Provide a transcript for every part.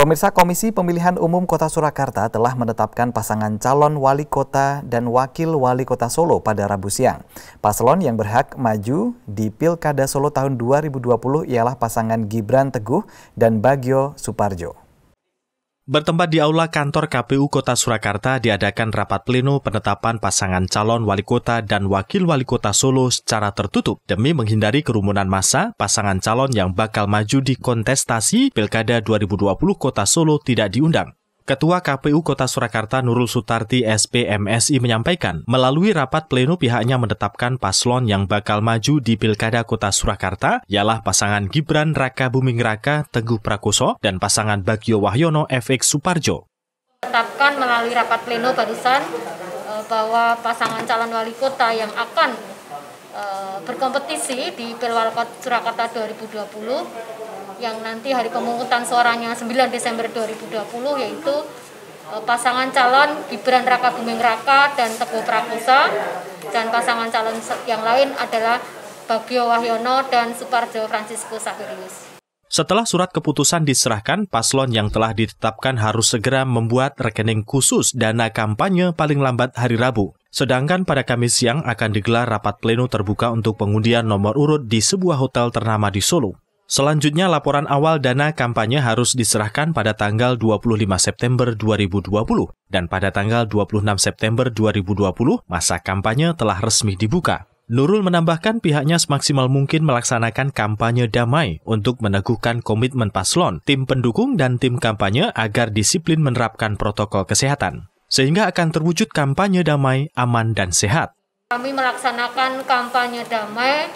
Pemirsa Komisi Pemilihan Umum Kota Surakarta telah menetapkan pasangan calon wali kota dan wakil wali kota Solo pada Rabu siang. Paslon yang berhak maju di Pilkada Solo tahun 2020 ialah pasangan Gibran Teguh dan Bagio Suparjo. Bertempat di aula kantor KPU Kota Surakarta diadakan rapat pleno penetapan pasangan calon wali kota dan wakil wali kota Solo secara tertutup demi menghindari kerumunan massa pasangan calon yang bakal maju di kontestasi Pilkada 2020 Kota Solo tidak diundang. Ketua KPU Kota Surakarta Nurul Sutarti SPMSI menyampaikan, melalui rapat pleno pihaknya menetapkan paslon yang bakal maju di Pilkada Kota Surakarta ialah pasangan Gibran Raka Buming Raka Teguh Prakoso dan pasangan Bagio Wahyono FX Suparjo. Tetapkan melalui rapat pleno barusan e, bahwa pasangan calon wali kota yang akan e, berkompetisi di Pilwalkot Surakarta 2020 yang nanti hari pemungutan suaranya 9 Desember 2020 yaitu e, pasangan calon Gibran Raka Buming Raka dan Teguh Prakosa dan pasangan calon yang lain adalah Bagio Wahyono dan Suparjo Francisco Saverius. Setelah surat keputusan diserahkan, paslon yang telah ditetapkan harus segera membuat rekening khusus dana kampanye paling lambat hari Rabu. Sedangkan pada Kamis siang akan digelar rapat pleno terbuka untuk pengundian nomor urut di sebuah hotel ternama di Solo. Selanjutnya, laporan awal dana kampanye harus diserahkan pada tanggal 25 September 2020 dan pada tanggal 26 September 2020 masa kampanye telah resmi dibuka. Nurul menambahkan pihaknya semaksimal mungkin melaksanakan kampanye damai untuk meneguhkan komitmen paslon, tim pendukung, dan tim kampanye agar disiplin menerapkan protokol kesehatan, sehingga akan terwujud kampanye damai, aman, dan sehat. Kami melaksanakan kampanye damai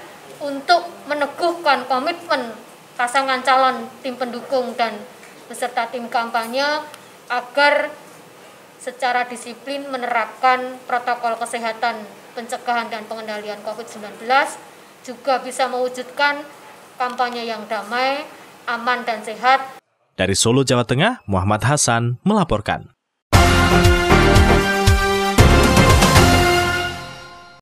untuk meneguhkan komitmen pasangan calon tim pendukung dan beserta tim kampanye agar secara disiplin menerapkan protokol kesehatan pencegahan dan pengendalian COVID-19 juga bisa mewujudkan kampanye yang damai, aman, dan sehat. Dari Solo, Jawa Tengah, Muhammad Hasan melaporkan.